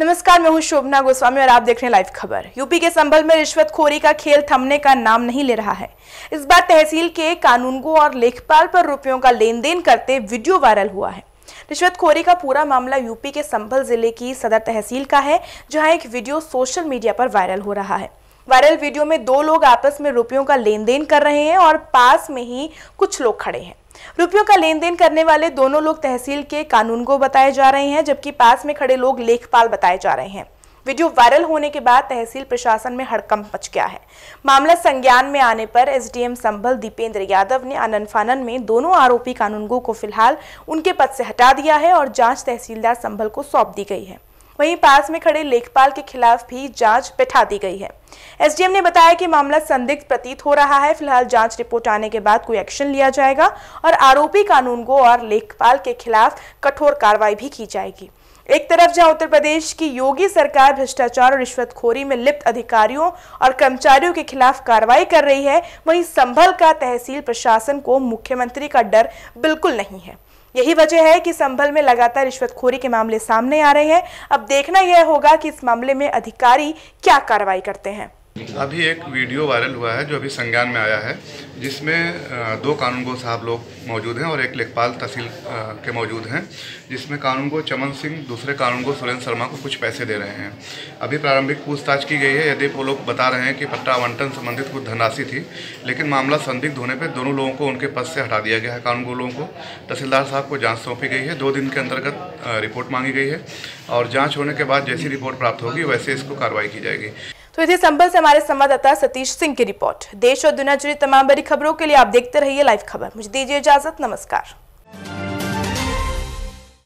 नमस्कार मैं हूं शोभना गोस्वामी और आप देख रहे हैं लाइव खबर यूपी के संभल में रिश्वतखोरी का खेल थमने का नाम नहीं ले रहा है इस बार तहसील के कानूनगो और लेखपाल पर रुपयों का लेन देन करते वीडियो वायरल हुआ है रिश्वतखोरी का पूरा मामला यूपी के संभल जिले की सदर तहसील का है जहाँ एक वीडियो सोशल मीडिया पर वायरल हो रहा है वायरल वीडियो में दो लोग आपस में रुपयों का लेन देन कर रहे हैं और पास में ही कुछ लोग खड़े हैं रुपयों का लेन देन करने वाले दोनों लोग तहसील के कानूनगो बताए जा रहे हैं जबकि पास में खड़े लोग लेखपाल बताए जा रहे हैं वीडियो वायरल होने के बाद तहसील प्रशासन में हड़कंप मच गया है मामला संज्ञान में आने पर एसडीएम संभल दीपेंद्र यादव ने आनन फानन में दोनों आरोपी कानूनगो को फिलहाल उनके पद से हटा दिया है और जांच तहसीलदार संभल को सौंप दी गई है वहीं पास में खड़े लेखपाल के खिलाफ भी जांच बैठा दी गई है एसडीएम ने बताया कि मामला संदिग्ध प्रतीत हो रहा है फिलहाल जांच रिपोर्ट आने के बाद कोई एक्शन लिया जाएगा और आरोपी कानून को और लेखपाल के खिलाफ कठोर कार्रवाई भी की जाएगी एक तरफ जहां उत्तर प्रदेश की योगी सरकार भ्रष्टाचार और रिश्वतखोरी में लिप्त अधिकारियों और कर्मचारियों के खिलाफ कार्रवाई कर रही है वहीं संभल का तहसील प्रशासन को मुख्यमंत्री का डर बिल्कुल नहीं है यही वजह है कि संभल में लगातार रिश्वतखोरी के मामले सामने आ रहे हैं अब देखना यह होगा कि इस मामले में अधिकारी क्या कार्रवाई करते हैं अभी एक वीडियो वायरल हुआ है जो अभी संज्ञान में आया है जिसमें दो कानून गो साहब लोग मौजूद हैं और एक लेखपाल तहसील के मौजूद हैं जिसमें कानून गो चमन सिंह दूसरे कानून गो सुरेंद्र शर्मा को कुछ पैसे दे रहे हैं अभी प्रारंभिक पूछताछ की गई है यदि वो लोग बता रहे हैं कि पट्टा आवंटन संबंधित कुछ धनराशि थी लेकिन मामला संदिग्ध होने पर दोनों लोगों को उनके पद से हटा दिया गया है कानून गो लोगों को तहसीलदार साहब को जाँच सौंपी गई है दो दिन के अंतर्गत रिपोर्ट मांगी गई है और जाँच होने के बाद जैसी रिपोर्ट प्राप्त होगी वैसे इसको कार्रवाई की जाएगी तो इधर संबल से हमारे संवाददाता सतीश सिंह की रिपोर्ट देश और दुनिया जुड़ी तमाम बड़ी खबरों के लिए आप देखते रहिए लाइव खबर मुझे दीजिए इजाजत नमस्कार